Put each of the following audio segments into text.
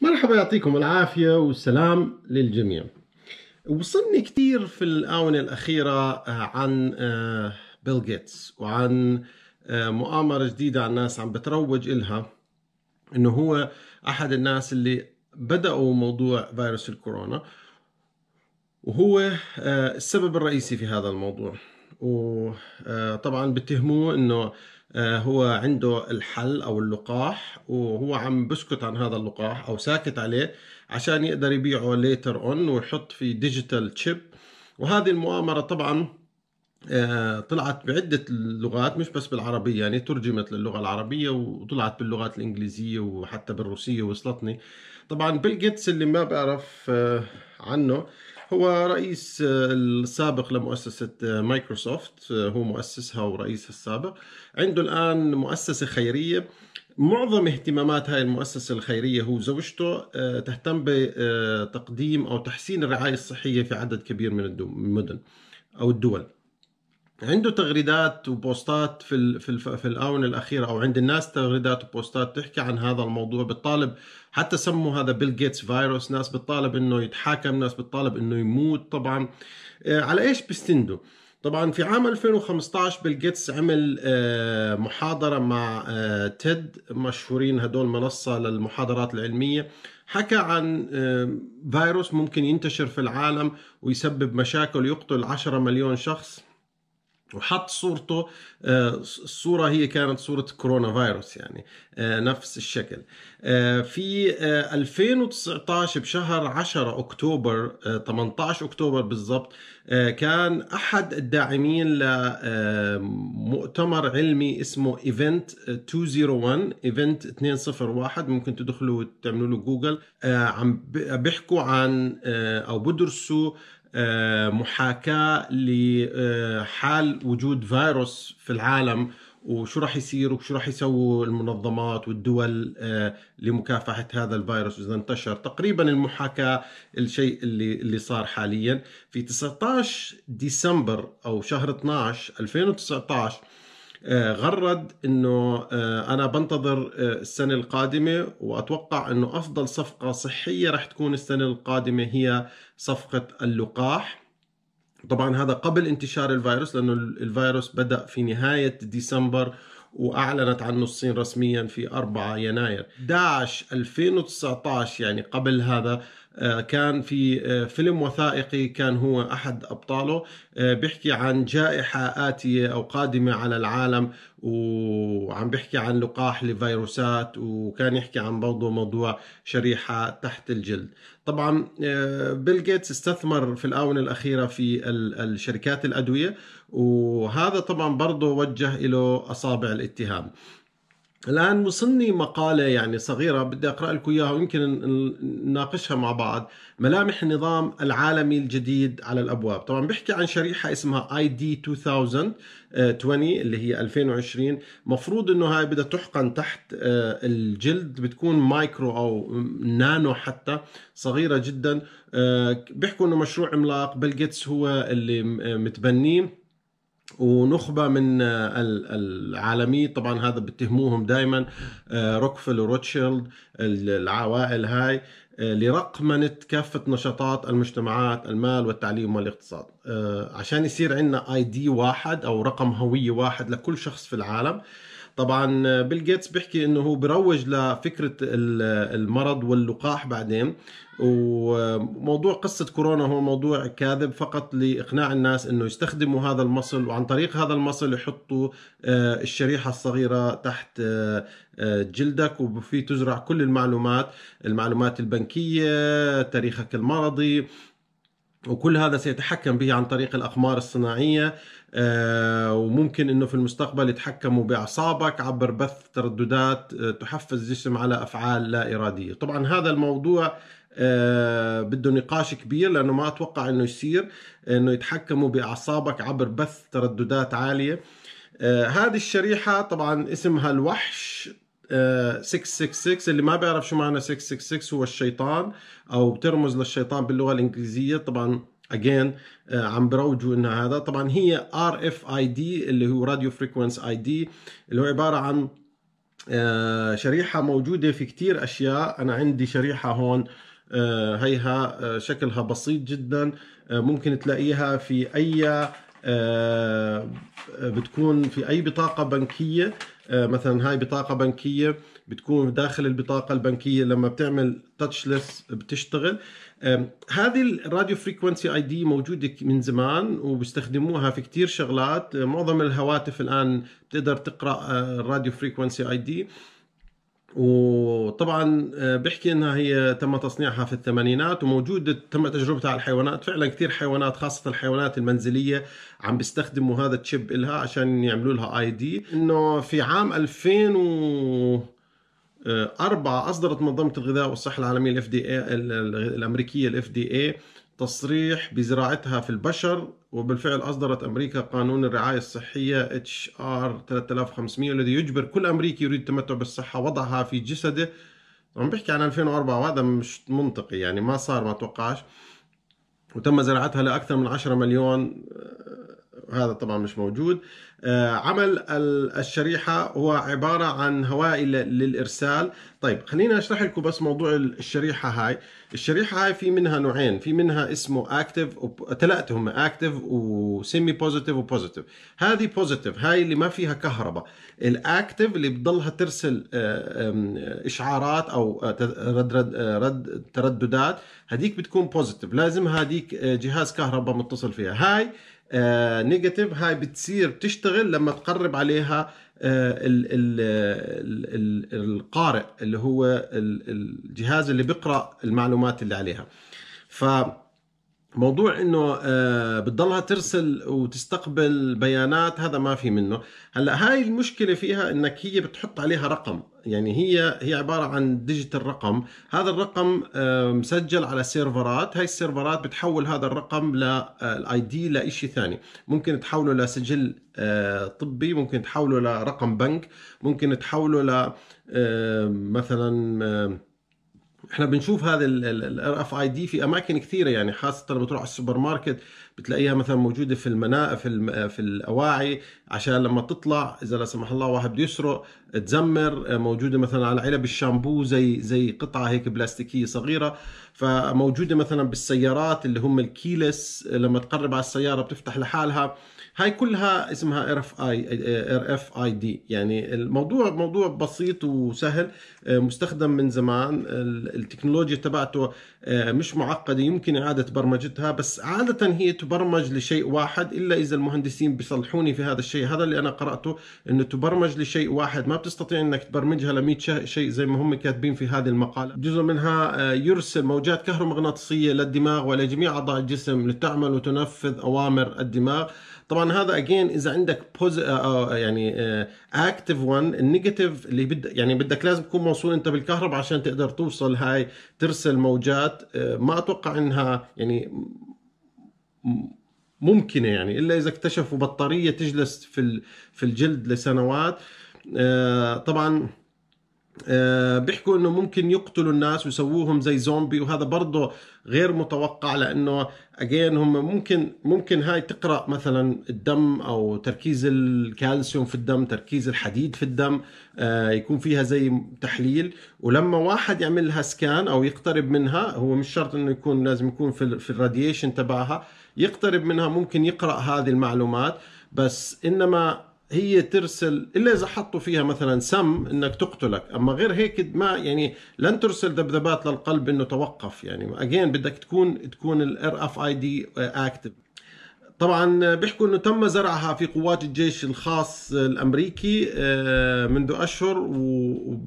مرحبا يعطيكم العافية والسلام للجميع وصلني كثير في الآونة الأخيرة آه، عن بيل آه، جيتس وعن آه، مؤامرة جديدة على الناس عم بتروج إلها إنه هو أحد الناس اللي بدأوا موضوع فيروس الكورونا وهو السبب الرئيسي في هذا الموضوع وطبعا بتهموه إنه آه، هو عنده الحل او اللقاح وهو عم بسكت عن هذا اللقاح او ساكت عليه عشان يقدر يبيعه ليتر اون ويحط في ديجيتال تشيب وهذه المؤامره طبعا آه، طلعت بعدة لغات مش بس بالعربية يعني ترجمت للغة العربية وطلعت باللغات الإنجليزية وحتى بالروسية وصلتني طبعا بيل جيتس اللي ما بعرف آه، عنه هو رئيس آه، السابق لمؤسسة آه، مايكروسوفت آه، هو مؤسسها ورئيسها السابق عنده الآن مؤسسة خيرية معظم اهتمامات هاي المؤسسة الخيرية هو زوجته تهتم بتقديم أو تحسين الرعاية الصحية في عدد كبير من المدن أو الدول عنده تغريدات وبوستات في الـ في, الـ في الاونه الاخيره او عند الناس تغريدات وبوستات تحكي عن هذا الموضوع بتطالب حتى سموا هذا بيل جيتس فيروس ناس بتطالب انه يتحاكم ناس بتطالب انه يموت طبعا آه، على ايش بيستندوا طبعا في عام 2015 بيل جيتس عمل آه، محاضرة مع تيد آه، مشهورين هدول منصة للمحاضرات العلمية حكى عن فيروس ممكن ينتشر في العالم ويسبب مشاكل يقتل 10 مليون شخص وحط صورته آه، الصورة هي كانت صورة كورونا فيروس يعني آه، نفس الشكل آه، في 2019 بشهر 10 أكتوبر 18 أكتوبر بالضبط كان أحد الداعمين لمؤتمر علمي اسمه ايفنت 201 ايفنت 201 ممكن تدخلوا وتعملوا له جوجل عم بيحكوا عن أو بدرسوا آه، محاكاه لحال وجود فيروس في العالم وشو راح يصير وشو راح يسووا المنظمات والدول آه، لمكافحه هذا الفيروس اذا انتشر تقريبا المحاكاه الشيء اللي اللي صار حاليا في 19 ديسمبر او شهر 12 2019 آه، غرد انه آه، انا بنتظر آه، السنه القادمه واتوقع انه افضل صفقه صحيه رح تكون السنه القادمه هي صفقه اللقاح طبعا هذا قبل انتشار الفيروس لانه الفيروس بدا في نهايه ديسمبر واعلنت عنه الصين رسميا في 4 يناير داعش 2019 يعني قبل هذا آه، كان في آه، فيلم وثائقي كان هو احد ابطاله آه، بيحكي عن جائحه اتيه او قادمه على العالم وعم بيحكي عن لقاح لفيروسات وكان يحكي عن برضه موضوع شريحه تحت الجلد طبعا بيل جيتس استثمر في الاونه الاخيره في الشركات الادويه وهذا طبعا برضه وجه له أصابع الاتهام الآن وصلني مقالة يعني صغيرة بدي أقرأ لكم إياها ويمكن نناقشها مع بعض ملامح النظام العالمي الجديد على الأبواب طبعا بيحكي عن شريحة اسمها اي دي 2020 اللي هي 2020 مفروض أنه هاي بدها تحقن تحت آه، الجلد بتكون مايكرو أو نانو حتى صغيرة جدا آه، بيحكوا أنه مشروع عملاق بيل جيتس هو اللي متبنيه ونخبه من آه، العالمية طبعا هذا بتهموهم دائما آه، روكفل وروتشيلد العوائل هاي آه، لرقمنة كافة نشاطات المجتمعات المال والتعليم والاقتصاد عشان يصير عندنا اي دي واحد او رقم هوية واحد لكل شخص في العالم طبعا بيل جيتس بيحكي انه هو بروج لفكره المرض واللقاح بعدين وموضوع قصة كورونا هو موضوع كاذب فقط لإقناع الناس أنه يستخدموا هذا المصل وعن طريق هذا المصل يحطوا آه، الشريحة الصغيرة تحت آه، آه، جلدك وفي تزرع كل المعلومات المعلومات البنكية تاريخك المرضي وكل هذا سيتحكم به عن طريق الأقمار الصناعية آه، وممكن انه في المستقبل يتحكموا باعصابك عبر بث ترددات آه، تحفز الجسم على افعال لا اراديه طبعا هذا الموضوع آه، بده نقاش كبير لانه ما اتوقع انه يصير انه يتحكموا باعصابك عبر بث ترددات عاليه هذه الشريحه طبعا اسمها الوحش 666 اللي ما بيعرف شو معنى 666 هو الشيطان او بترمز للشيطان باللغه الانجليزيه طبعا اجين uh, عم بروجوا ان هذا طبعا هي ار اف اي دي اللي هو راديو فريكونس اي دي اللي هو عباره عن آه، شريحه موجوده في كثير اشياء انا عندي شريحه هون آه، هيها آه، شكلها بسيط جدا ممكن تلاقيها في اي آه، بتكون في اي بطاقه بنكيه آه، مثلا هاي بطاقه بنكيه بتكون داخل البطاقه البنكيه لما بتعمل تاتشلس بتشتغل هذه الراديو فريكونسي اي دي موجوده من زمان وبيستخدموها في كثير شغلات آه، معظم الهواتف الان بتقدر تقرا الراديو فريكونسي اي دي وطبعا آه، بيحكي انها هي تم تصنيعها في الثمانينات وموجودة تم تجربتها على الحيوانات فعلا كثير حيوانات خاصه الحيوانات المنزليه عم بيستخدموا هذا التشيب الها عشان يعملوا لها اي دي انه في عام 2000 و آه، أربعة أصدرت منظمة الغذاء والصحة العالمية الاف دي الأمريكية الاف دي اي تصريح بزراعتها في البشر وبالفعل أصدرت أمريكا قانون الرعاية الصحية اتش ار 3500 والذي يجبر كل أمريكي يريد التمتع بالصحة وضعها في جسده عم بحكي عن 2004 وهذا مش منطقي يعني ما صار ما توقعش وتم زراعتها لأكثر من 10 مليون آه، هذا طبعا مش موجود آه، عمل الشريحة هو عبارة عن هواء للإرسال طيب خلينا أشرح لكم بس موضوع الشريحة هاي الشريحة هاي في منها نوعين في منها اسمه أكتف ثلاثة هم أكتف وسيمي بوزيتيف وبوزيتيف هذه بوزيتيف هاي اللي ما فيها كهرباء الأكتف اللي بتضلها ترسل آه، إشعارات أو آه، رد رد, رد ترددات هذيك بتكون بوزيتيف لازم هذيك جهاز كهرباء متصل فيها هاي نيجاتيف آه، هاي بتصير بتشتغل لما تقرب عليها آه، القارئ اللي هو الجهاز اللي بيقرا المعلومات اللي عليها ف موضوع انه آه، بتضلها ترسل وتستقبل بيانات هذا ما في منه هلا هاي المشكله فيها انك هي بتحط عليها رقم يعني هي هي عباره عن ديجيتال رقم هذا الرقم آه، مسجل على سيرفرات هاي السيرفرات بتحول هذا الرقم للاي دي لشيء ثاني ممكن تحوله لسجل آه، طبي ممكن تحوله لرقم بنك ممكن تحوله ل مثلا احنا بنشوف هذا الار اف اي دي في اماكن كثيره يعني خاصه لما تروح على السوبر ماركت بتلاقيها مثلا موجوده في المنا في في الاواعي عشان لما تطلع اذا لا سمح الله واحد بده يسرق تزمر موجوده مثلا على علب الشامبو زي زي قطعه هيك بلاستيكيه صغيره فموجوده مثلا بالسيارات اللي هم الكيلس لما تقرب على السياره بتفتح لحالها هاي كلها اسمها ار اف اي ار اف اي دي يعني الموضوع موضوع بسيط وسهل مستخدم من زمان التكنولوجيا تبعته آه، مش معقده يمكن اعاده برمجتها بس عاده هي تبرمج لشيء واحد الا اذا المهندسين بيصلحوني في هذا الشيء هذا اللي انا قراته انه تبرمج لشيء واحد ما بتستطيع انك تبرمجها ل شيء زي ما هم كاتبين في هذه المقاله جزء منها آه، يرسل موجات كهرومغناطيسيه للدماغ ولجميع اعضاء الجسم لتعمل وتنفذ اوامر الدماغ طبعا هذا اجين اذا عندك بوز آه، آه، يعني اكتف 1 النيجاتيف اللي بد يعني بدك لازم تكون موصول انت بالكهرباء عشان تقدر توصل هاي ترسل موجات ما اتوقع انها يعني ممكنه يعني الا اذا اكتشفوا بطاريه تجلس في في الجلد لسنوات آه، طبعا آه، بيحكوا انه ممكن يقتلوا الناس ويسووهم زي زومبي وهذا برضه غير متوقع لانه اجين هم ممكن ممكن هاي تقرا مثلا الدم او تركيز الكالسيوم في الدم، تركيز الحديد في الدم آه، يكون فيها زي تحليل ولما واحد يعمل لها سكان او يقترب منها هو مش شرط انه يكون لازم يكون في الراديشن تبعها يقترب منها ممكن يقرأ هذه المعلومات بس إنما هي ترسل الا اذا حطوا فيها مثلا سم انك تقتلك اما غير هيك ما يعني لن ترسل ذبذبات للقلب انه توقف يعني اجين بدك تكون تكون الار اف اي دي اكتف طبعا بيحكوا انه تم زرعها في قوات الجيش الخاص الامريكي آه، منذ اشهر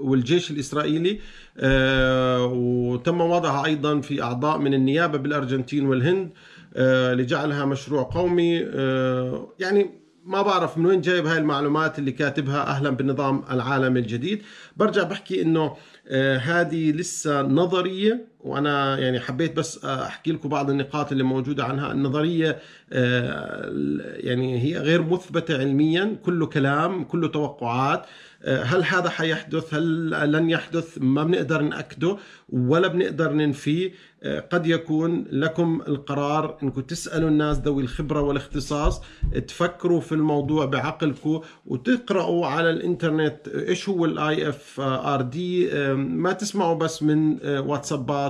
والجيش الاسرائيلي آه، وتم وضعها ايضا في اعضاء من النيابه بالارجنتين والهند آه، لجعلها مشروع قومي آه، يعني ما بعرف من وين جايب هاي المعلومات اللي كاتبها اهلا بالنظام العالمي الجديد برجع بحكي انه آه، هذه لسه نظريه وانا يعني حبيت بس احكي لكم بعض النقاط اللي موجوده عنها النظريه آه، يعني هي غير مثبته علميا كله كلام كله توقعات آه، هل هذا حيحدث هل لن يحدث ما بنقدر ناكده ولا بنقدر ننفيه آه، قد يكون لكم القرار انكم تسالوا الناس ذوي الخبره والاختصاص تفكروا في الموضوع بعقلكم وتقراوا على الانترنت ايش هو الاي اف ار دي ما تسمعوا بس من واتسابات